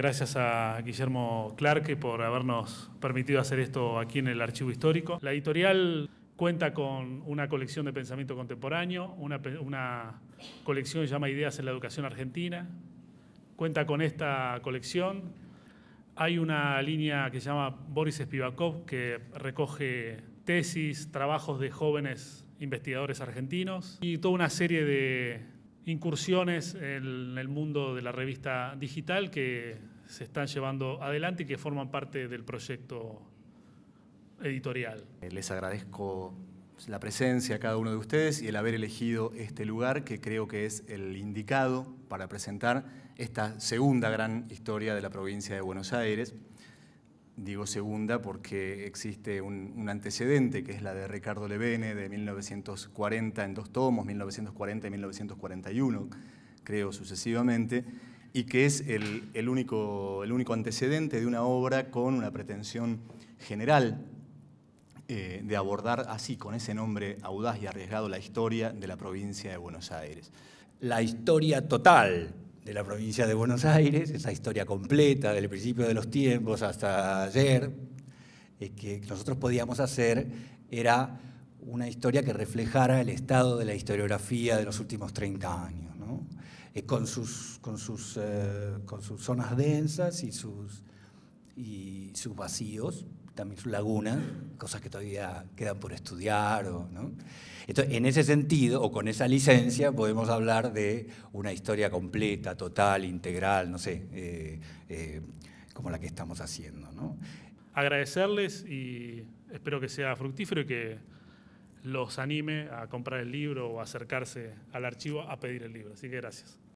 Gracias a Guillermo Clarke por habernos permitido hacer esto aquí en el Archivo Histórico. La editorial cuenta con una colección de pensamiento contemporáneo, una, una colección que se llama Ideas en la Educación Argentina, cuenta con esta colección. Hay una línea que se llama Boris Spivakov que recoge tesis, trabajos de jóvenes investigadores argentinos y toda una serie de incursiones en el mundo de la revista digital que se están llevando adelante y que forman parte del proyecto editorial. Eh, les agradezco la presencia a cada uno de ustedes y el haber elegido este lugar que creo que es el indicado para presentar esta segunda gran historia de la provincia de Buenos Aires. Digo segunda porque existe un, antecedente, que es la de Ricardo Levene, de 1940 en dos tomos, 1940 y 1941, creo sucesivamente, y que es el, único, el único antecedente de una obra con una pretensión general eh, de abordar así, con ese nombre audaz y arriesgado, la historia de la provincia de Buenos Aires. La historia total, de la provincia de Buenos Aires, esa historia completa del principio de los tiempos hasta ayer, eh, que nosotros podíamos hacer era una historia que reflejara el estado de la historiografía de los últimos 30 años, eh, con, sus, eh, con sus zonas densas y sus, y sus vacíos, también su laguna, cosas que todavía quedan por estudiar. O, ¿no? Entonces, en ese sentido, o con esa licencia, podemos hablar de una historia completa, total, integral, no sé, eh, eh, como la que estamos haciendo. Agradecerles y espero que sea fructífero y que los anime a comprar el libro o acercarse al archivo a pedir el libro. Así que gracias.